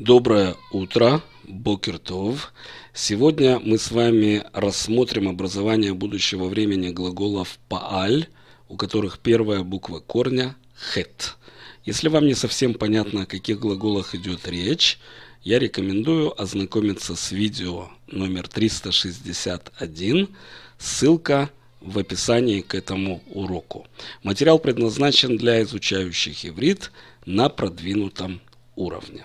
Доброе утро, Бокертов. Сегодня мы с вами рассмотрим образование будущего времени глаголов «пааль», у которых первая буква корня «хет». Если вам не совсем понятно, о каких глаголах идет речь, я рекомендую ознакомиться с видео номер 361, ссылка в описании к этому уроку. Материал предназначен для изучающих иврит на продвинутом уровне.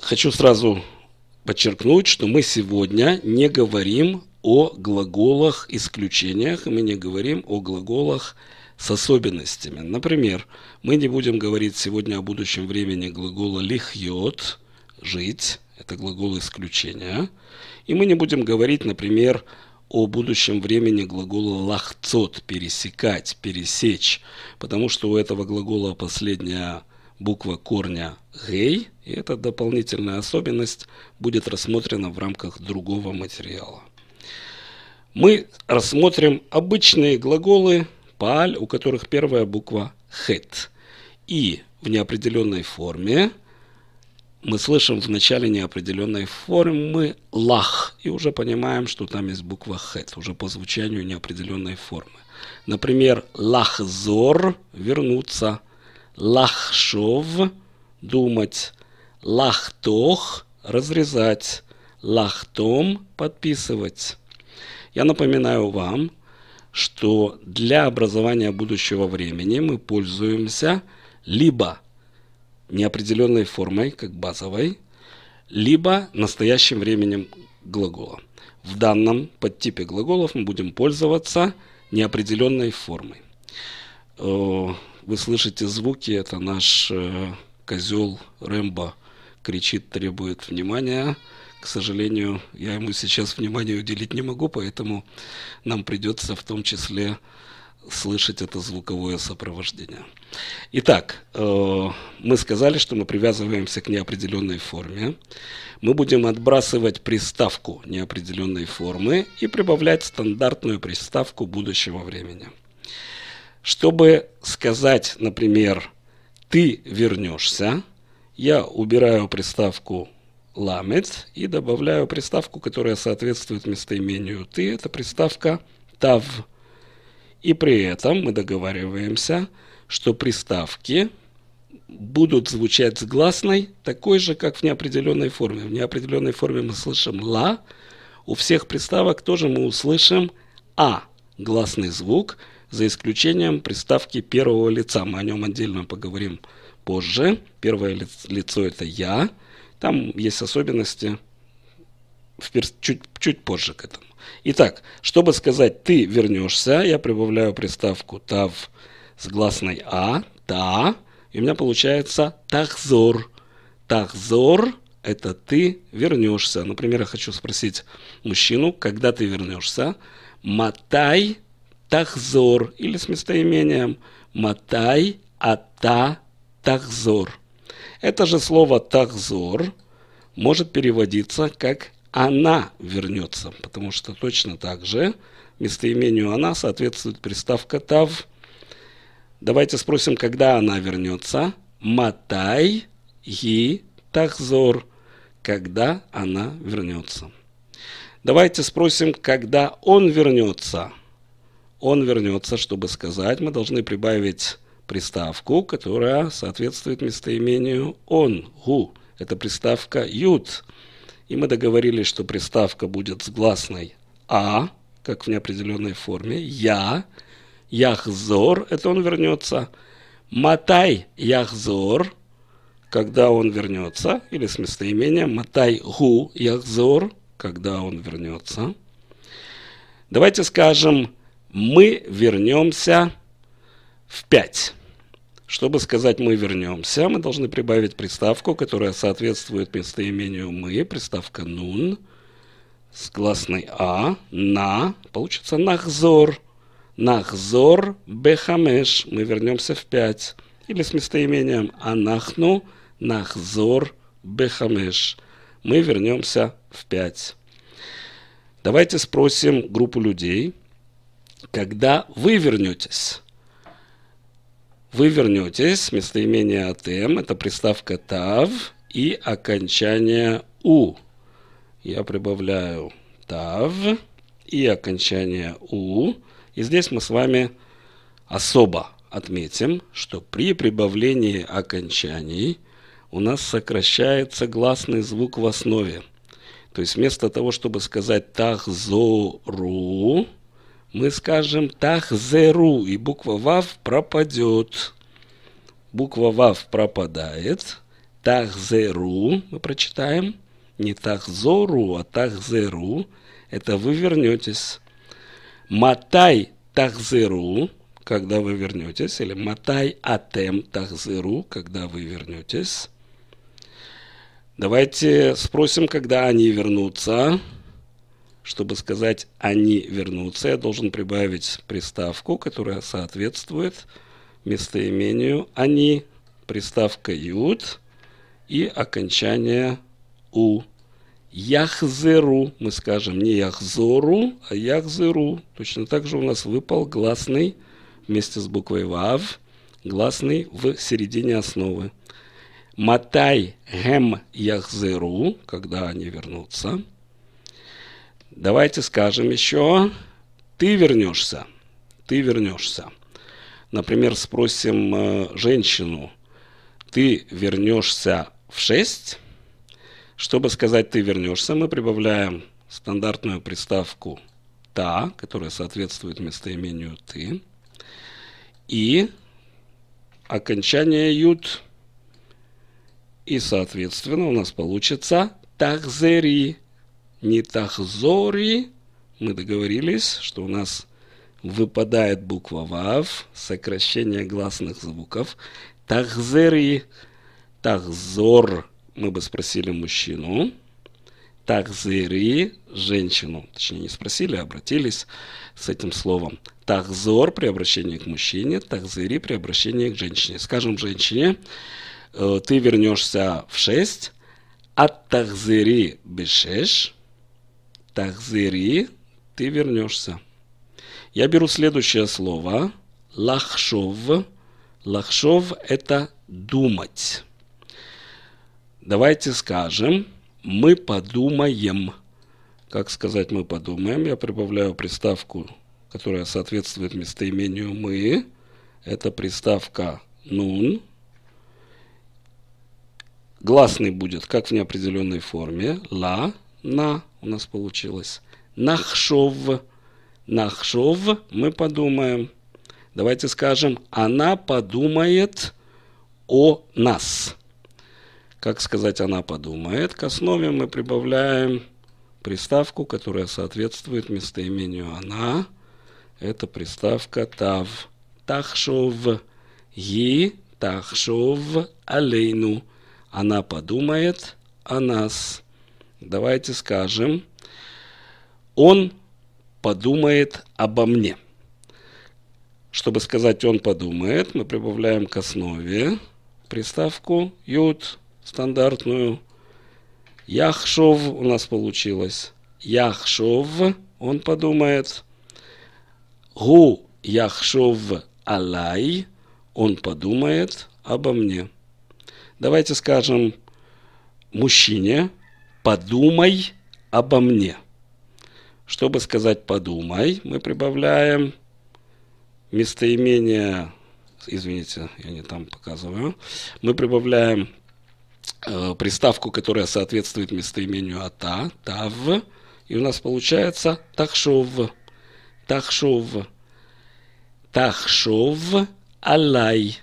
Хочу сразу подчеркнуть, что мы сегодня не говорим о глаголах исключениях, мы не говорим о глаголах с особенностями. Например, мы не будем говорить сегодня о будущем времени глагола лихьет – жить, это глагол исключения. И мы не будем говорить, например, о будущем времени глагола лахцот – пересекать, пересечь, потому что у этого глагола последняя буква корня «гей», и эта дополнительная особенность будет рассмотрена в рамках другого материала. Мы рассмотрим обычные глаголы паль у которых первая буква «хет». И в неопределенной форме мы слышим в начале неопределенной формы «лах» и уже понимаем, что там есть буква «хет», уже по звучанию неопределенной формы. Например, «лахзор» – «вернуться», лахшов – думать, лахтох – разрезать, лахтом – подписывать. Я напоминаю вам, что для образования будущего времени мы пользуемся либо неопределенной формой, как базовой, либо настоящим временем глагола. В данном подтипе глаголов мы будем пользоваться неопределенной формой. Э, вы слышите звуки, это наш э, козел Рэмбо кричит, требует внимания. К сожалению, я ему сейчас внимание уделить не могу, поэтому нам придется в том числе слышать это звуковое сопровождение. Итак, э, мы сказали, что мы привязываемся к неопределенной форме. Мы будем отбрасывать приставку неопределенной формы и прибавлять стандартную приставку будущего времени. Чтобы сказать, например, «ты вернешься», я убираю приставку «ламет» и добавляю приставку, которая соответствует местоимению «ты». Это приставка «тав». И при этом мы договариваемся, что приставки будут звучать с гласной, такой же, как в неопределенной форме. В неопределенной форме мы слышим «ла», у всех приставок тоже мы услышим «а» гласный звук – за исключением приставки первого лица. Мы о нем отдельно поговорим позже. Первое лицо это я. Там есть особенности чуть, чуть позже к этому. Итак, чтобы сказать «ты вернешься», я прибавляю приставку «тав» с гласной «а», «та», и у меня получается «тахзор». «Тахзор» – это «ты вернешься». Например, я хочу спросить мужчину, когда ты вернешься, «матай Тахзор или с местоимением Матай Ата Тахзор. Это же слово Тахзор может переводиться как «она вернется», потому что точно так же местоимению «она» соответствует приставка «тав». Давайте спросим, когда она вернется. «Матай ги тахзор» – «когда она вернется». Давайте спросим, когда он вернется – он вернется, чтобы сказать, мы должны прибавить приставку, которая соответствует местоимению он, гу. Это приставка ют. И мы договорились, что приставка будет с гласной а, как в неопределенной форме, я, яхзор, это он вернется, матай яхзор, когда он вернется, или с местоимением матай гу яхзор, когда он вернется. Давайте скажем мы вернемся в 5. Чтобы сказать «мы вернемся», мы должны прибавить приставку, которая соответствует местоимению «мы», приставка «нун», с гласной «а», «на», получится «нахзор», «нахзор бехамеш», мы вернемся в 5. Или с местоимением «анахну», «нахзор бехамеш», мы вернемся в 5. Давайте спросим группу людей – когда вы вернетесь. Вы вернетесь, местоимение АТМ, это приставка ТАВ и окончание У. Я прибавляю ТАВ и окончание У. И здесь мы с вами особо отметим, что при прибавлении окончаний у нас сокращается гласный звук в основе. То есть вместо того, чтобы сказать «тахзору», мы скажем тахзеру, и буква вав пропадет. Буква вав пропадает. Тахзеру мы прочитаем. Не тахзору, а тахзеру. Это вы вернетесь. Матай тахзеру, когда вы вернетесь. Или матай атем тахзеру, когда вы вернетесь. Давайте спросим, когда они вернутся. Чтобы сказать «они вернутся», я должен прибавить приставку, которая соответствует местоимению «они», приставка ют и окончание «у». Яхзеру, мы скажем не Яхзору, а Яхзеру. Точно так же у нас выпал гласный вместе с буквой ВАВ, гласный в середине основы. Матай гем Яхзеру, когда они вернутся. Давайте скажем еще. Ты вернешься. Ты вернешься. Например, спросим э, женщину. Ты вернешься в 6. Чтобы сказать «ты вернешься», мы прибавляем стандартную приставку «та», которая соответствует местоимению «ты», и окончание «ют». И, соответственно, у нас получится «тахзери», Нитахзори. Мы договорились, что у нас выпадает буква ВАВ, сокращение гласных звуков. Тахзери, тахзор, мы бы спросили мужчину. Тахзери, женщину. Точнее, не спросили, а обратились с этим словом. Тахзор при обращении к мужчине, тахзери при обращении к женщине. Скажем женщине, «Э, ты вернешься в 6, аттахзери бешеш, тахзири, ты вернешься. Я беру следующее слово. Лахшов. Лахшов – это думать. Давайте скажем, мы подумаем. Как сказать мы подумаем? Я прибавляю приставку, которая соответствует местоимению «мы». Это приставка «нун». Гласный будет, как в неопределенной форме, «ла», на у нас получилось. Нахшов. Нахшов мы подумаем. Давайте скажем, она подумает о нас. Как сказать «она подумает»? К основе мы прибавляем приставку, которая соответствует местоимению «она». Это приставка «тав». «Тахшов» «и» «тахшов» «алейну». Она подумает о нас давайте скажем, он подумает обо мне. Чтобы сказать «он подумает», мы прибавляем к основе приставку «ют» стандартную. «Яхшов» у нас получилось. «Яхшов» он подумает. «Гу яхшов алай» он подумает обо мне. Давайте скажем мужчине подумай обо мне. Чтобы сказать подумай, мы прибавляем местоимение, извините, я не там показываю, мы прибавляем э, приставку, которая соответствует местоимению ата, тав, и у нас получается тахшов, тахшов, тахшов алай,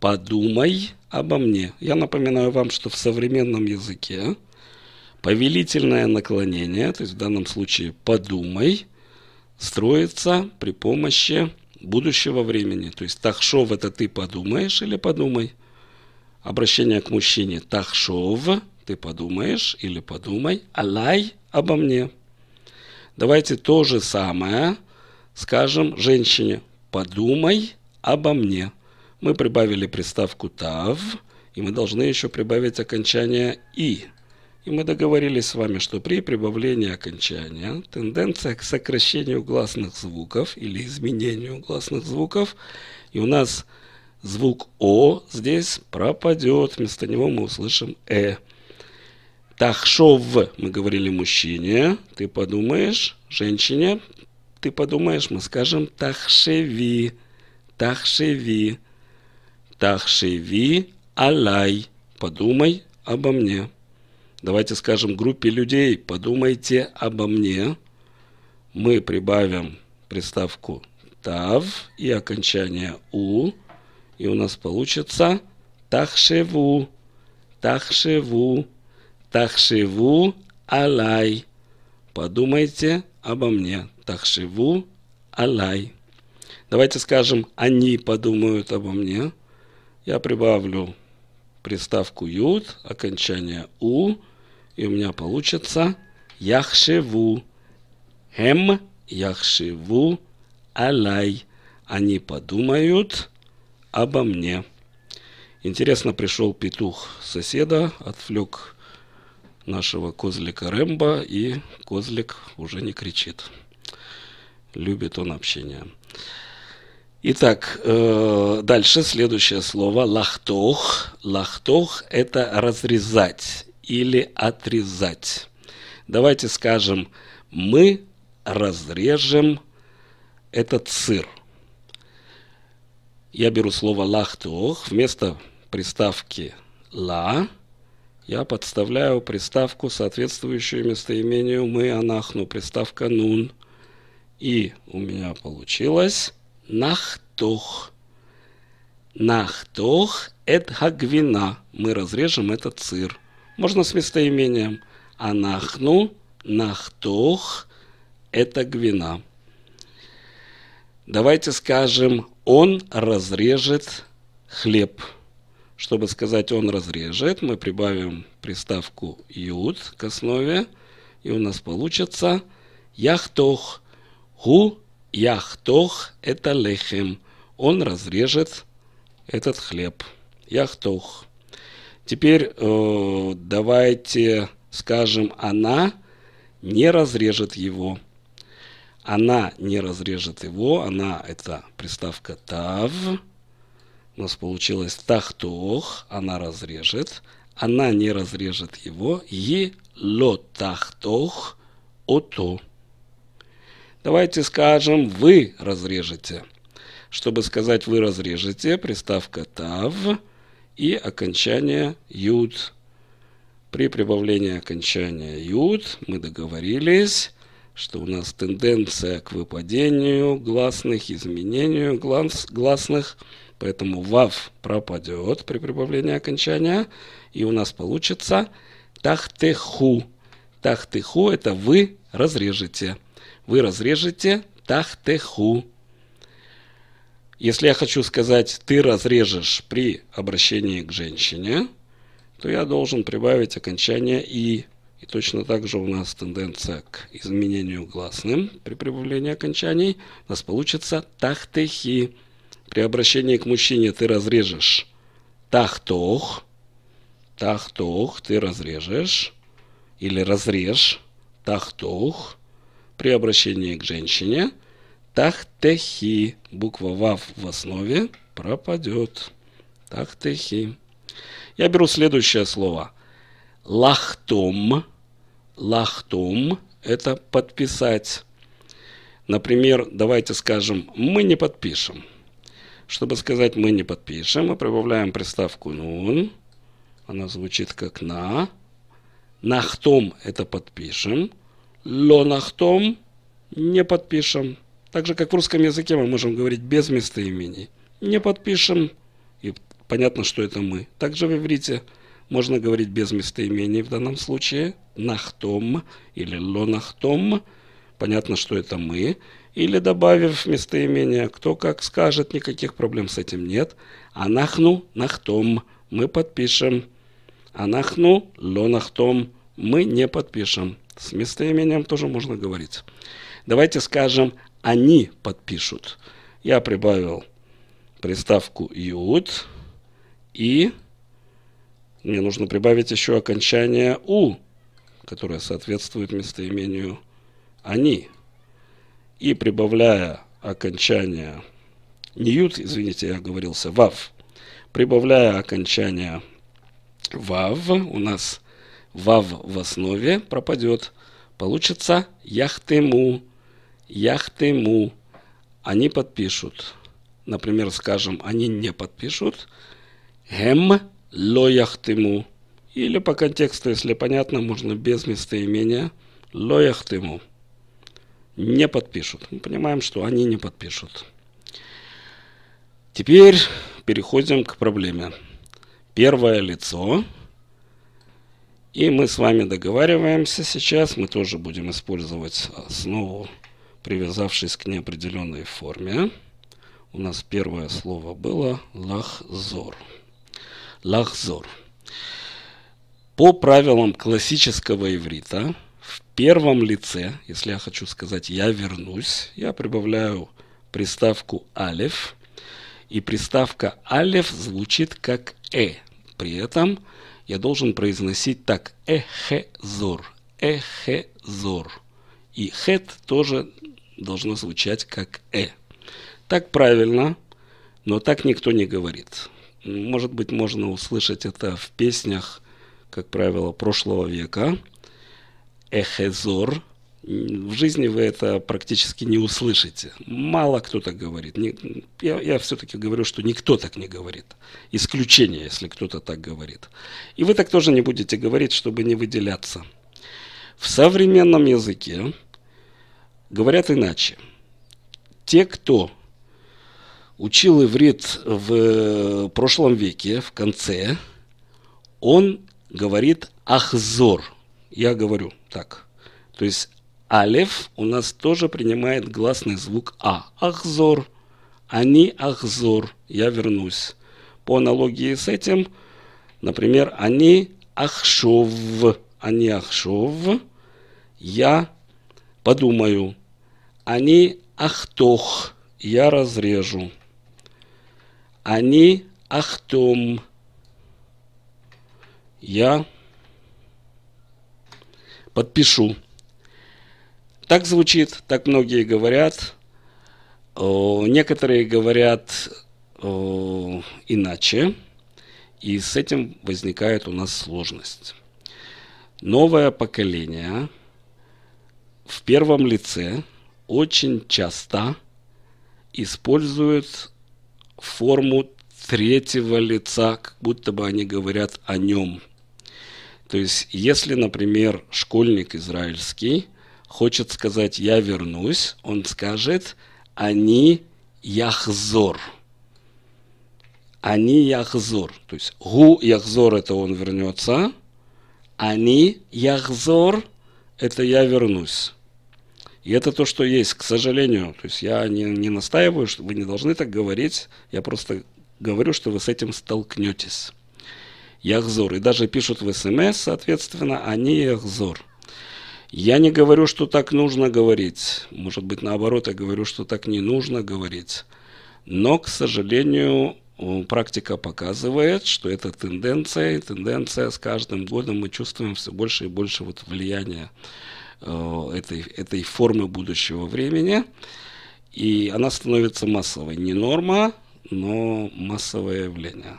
подумай обо мне. Я напоминаю вам, что в современном языке Повелительное наклонение, то есть в данном случае «подумай», строится при помощи будущего времени. То есть «тахшов» – это «ты подумаешь» или «подумай». Обращение к мужчине «тахшов» – «ты подумаешь» или «подумай», «алай» – «обо мне». Давайте то же самое скажем женщине «подумай обо мне». Мы прибавили приставку «тав», и мы должны еще прибавить окончание «и». И мы договорились с вами, что при прибавлении окончания тенденция к сокращению гласных звуков или изменению гласных звуков, и у нас звук О здесь пропадет, вместо него мы услышим Э. Так что в мы говорили мужчине, ты подумаешь, женщине, ты подумаешь, мы скажем тахшеви, тахшеви, тахшеви алай, подумай обо мне давайте скажем группе людей, подумайте обо мне. Мы прибавим приставку тав и окончание у, и у нас получится тахшеву, тахшеву, тахшеву алай. Подумайте обо мне. Тахшеву алай. Давайте скажем, они подумают обо мне. Я прибавлю приставку ют, окончание у, и у меня получится Яхшеву. Хем Яхшеву Алай. Они подумают обо мне. Интересно, пришел петух соседа, отвлек нашего козлика Рэмбо, и козлик уже не кричит. Любит он общение. Итак, э, дальше следующее слово «лахтох». «Лахтох» – это «разрезать» или отрезать. Давайте скажем, мы разрежем этот сыр. Я беру слово лахтух. Вместо приставки ла я подставляю приставку, соответствующую местоимению мы, анахну, приставка нун. И у меня получилось нахтух. Нахтух – это гвина. Мы разрежем этот сыр. Можно с местоимением анахну, нахтух – это гвина. Давайте скажем «он разрежет хлеб». Чтобы сказать «он разрежет», мы прибавим приставку «юд» к основе, и у нас получится «яхтох». гу яхтох» – это лехем. Он разрежет этот хлеб. «Яхтох». Теперь э, давайте скажем, она не разрежет его. Она не разрежет его. Она это приставка тав. У нас получилось тахтох. Она разрежет. Она не разрежет его. И ло тахтох ото. Давайте скажем, вы разрежете. Чтобы сказать вы разрежете, приставка тав – и окончание «юд». При прибавлении окончания «юд» мы договорились, что у нас тенденция к выпадению гласных, изменению глас, гласных, поэтому «вав» пропадет при прибавлении окончания, и у нас получится «тахтеху». «Тахтеху» – это «вы разрежете». Вы разрежете «тахтеху». Если я хочу сказать «ты разрежешь при обращении к женщине», то я должен прибавить окончание «и». И точно так же у нас тенденция к изменению гласным при прибавлении окончаний. У нас получится «тахтехи». При обращении к мужчине ты разрежешь «тахтох», «тахтох» ты разрежешь или «разрежь», «тахтох». При обращении к женщине – Тахтехи. Буква ВАВ в основе пропадет. Тахтехи. Я беру следующее слово. Лахтом. Лахтом – это подписать. Например, давайте скажем «мы не подпишем». Чтобы сказать «мы не подпишем», мы прибавляем приставку «нун». Она звучит как «на». «Нахтом» – это «подпишем». «Лонахтом» – «не подпишем». Так же, как в русском языке мы можем говорить без местоимений. Не подпишем, и понятно, что это мы. Также в иврите можно говорить без местоимений в данном случае. Нахтом или лонахтом. Понятно, что это мы. Или добавив местоимение, кто как скажет, никаких проблем с этим нет. Анахну нахтом. Мы подпишем. Анахну лонахтом. Мы не подпишем. С местоимением тоже можно говорить. Давайте скажем они подпишут. Я прибавил приставку ют и мне нужно прибавить еще окончание «у», которое соответствует местоимению «они». И прибавляя окончание не извините, я оговорился, «вав», прибавляя окончание «вав», у нас «вав» в основе пропадет, получится «яхтему», Яхтему. Они подпишут. Например, скажем, они не подпишут. Гем ло яхтему. Или по контексту, если понятно, можно без местоимения. Ло яхтему. Не подпишут. Мы понимаем, что они не подпишут. Теперь переходим к проблеме. Первое лицо. И мы с вами договариваемся сейчас. Мы тоже будем использовать основу привязавшись к неопределенной форме. У нас первое слово было лахзор. Лахзор. По правилам классического иврита, в первом лице, если я хочу сказать «я вернусь», я прибавляю приставку «алев», и приставка «алев» звучит как «э». При этом я должен произносить так «эхезор», «эхезор». И «хет» тоже должно звучать как «э». Так правильно, но так никто не говорит. Может быть, можно услышать это в песнях, как правило, прошлого века. Эхезор. В жизни вы это практически не услышите. Мало кто так говорит. Я, я все-таки говорю, что никто так не говорит. Исключение, если кто-то так говорит. И вы так тоже не будете говорить, чтобы не выделяться. В современном языке говорят иначе. Те, кто учил иврит в э, прошлом веке, в конце, он говорит «ахзор». Я говорю так. То есть «алев» у нас тоже принимает гласный звук «а». «Ахзор», «они ахзор», «я вернусь». По аналогии с этим, например, «они ахшов», «они ахшов», «я подумаю», они ахтох, я разрежу. Они ахтом, я подпишу. Так звучит, так многие говорят. О, некоторые говорят о, иначе, и с этим возникает у нас сложность. Новое поколение в первом лице – очень часто используют форму третьего лица, как будто бы они говорят о нем. То есть, если, например, школьник израильский хочет сказать «я вернусь», он скажет «они яхзор». Они яхзор. То есть гу яхзор – это он вернется. Они яхзор – это я вернусь. И это то, что есть, к сожалению. То есть я не, не настаиваю, что вы не должны так говорить. Я просто говорю, что вы с этим столкнетесь. Яхзор. И даже пишут в СМС, соответственно, они Яхзор. Я не говорю, что так нужно говорить. Может быть, наоборот, я говорю, что так не нужно говорить. Но, к сожалению, практика показывает, что это тенденция, и тенденция с каждым годом мы чувствуем все больше и больше вот влияния Э, этой, этой формы будущего времени. И она становится массовой. Не норма, но массовое явление.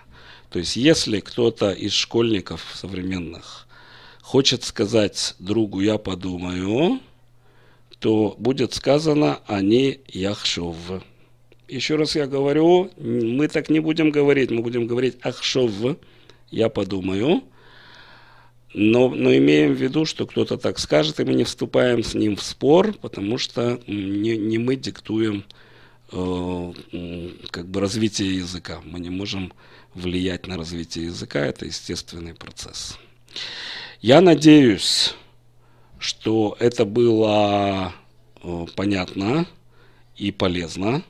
То есть если кто-то из школьников современных хочет сказать другу «я подумаю», то будет сказано «они яхшов». Еще раз я говорю, мы так не будем говорить, мы будем говорить «ахшов», «я подумаю», но, но имеем в виду, что кто-то так скажет, и мы не вступаем с ним в спор, потому что не, не мы диктуем э, как бы развитие языка. Мы не можем влиять на развитие языка, это естественный процесс. Я надеюсь, что это было э, понятно и полезно.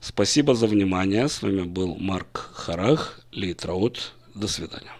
Спасибо за внимание. С вами был Марк Харах, Литраут. До свидания.